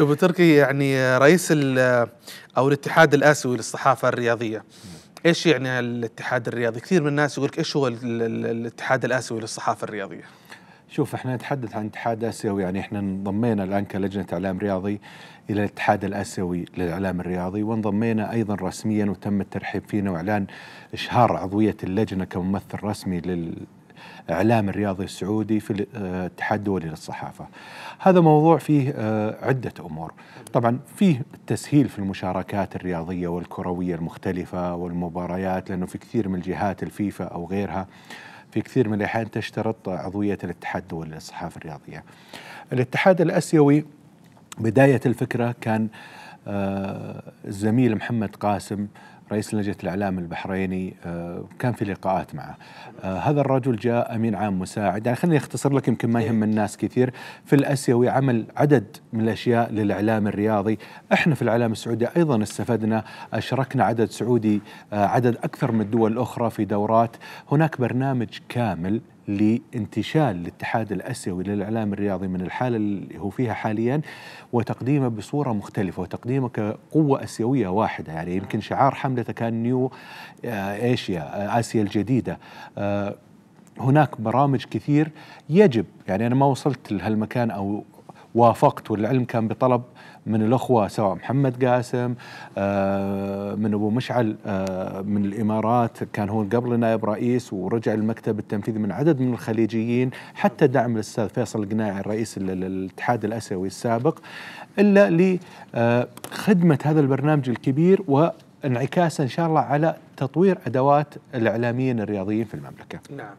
ابو تركي يعني رئيس او الاتحاد الاسيوي للصحافه الرياضيه ايش يعني الاتحاد الرياضي؟ كثير من الناس يقول لك ايش هو الاتحاد الاسيوي للصحافه الرياضيه؟ شوف احنا نتحدث عن اتحاد اسيوي يعني احنا انضمينا الان كلجنه اعلام رياضي الى الاتحاد الاسيوي للاعلام الرياضي وانضمينا ايضا رسميا وتم الترحيب فينا واعلان اشهار عضويه اللجنه كممثل رسمي لل الإعلام الرياضي السعودي في آه، الاتحاد الدولي للصحافة هذا موضوع فيه آه، عدة أمور طبعا فيه التسهيل في المشاركات الرياضية والكروية المختلفة والمباريات لأنه في كثير من الجهات الفيفا أو غيرها في كثير من الأحيان تشترط عضوية الاتحاد الدولي للصحافة الرياضية الاتحاد الأسيوي بداية الفكرة كان آه، الزميل محمد قاسم رئيس لجنة الإعلام البحريني آه، كان في لقاءات معه آه، هذا الرجل جاء أمين عام مساعد يعني خليني أختصر لك يمكن ما إيه. يهم الناس كثير في الأسيوي عمل عدد من الأشياء للإعلام الرياضي إحنا في الإعلام السعودي أيضا استفدنا أشركنا عدد سعودي آه، عدد أكثر من الدول الأخرى في دورات هناك برنامج كامل لانتشال الاتحاد الاسيوي للاعلام الرياضي من الحاله اللي هو فيها حاليا وتقديمه بصوره مختلفه وتقديمه كقوه اسيويه واحده يعني يمكن شعار حملته كان نيو آه، ايشيا آه، اسيا الجديده آه، هناك برامج كثير يجب يعني انا ما وصلت لهالمكان او وافقت والعلم كان بطلب من الاخوه سواء محمد قاسم آه، من ابو مشعل آه، من الامارات كان هو قبل نائب رئيس ورجع المكتب التنفيذي من عدد من الخليجيين حتى دعم الاستاذ فيصل القناعي الرئيس الاتحاد الاسيوي السابق الا لخدمه آه، هذا البرنامج الكبير و انعكاسا ان شاء الله على تطوير ادوات الاعلاميين الرياضيين في المملكه. نعم.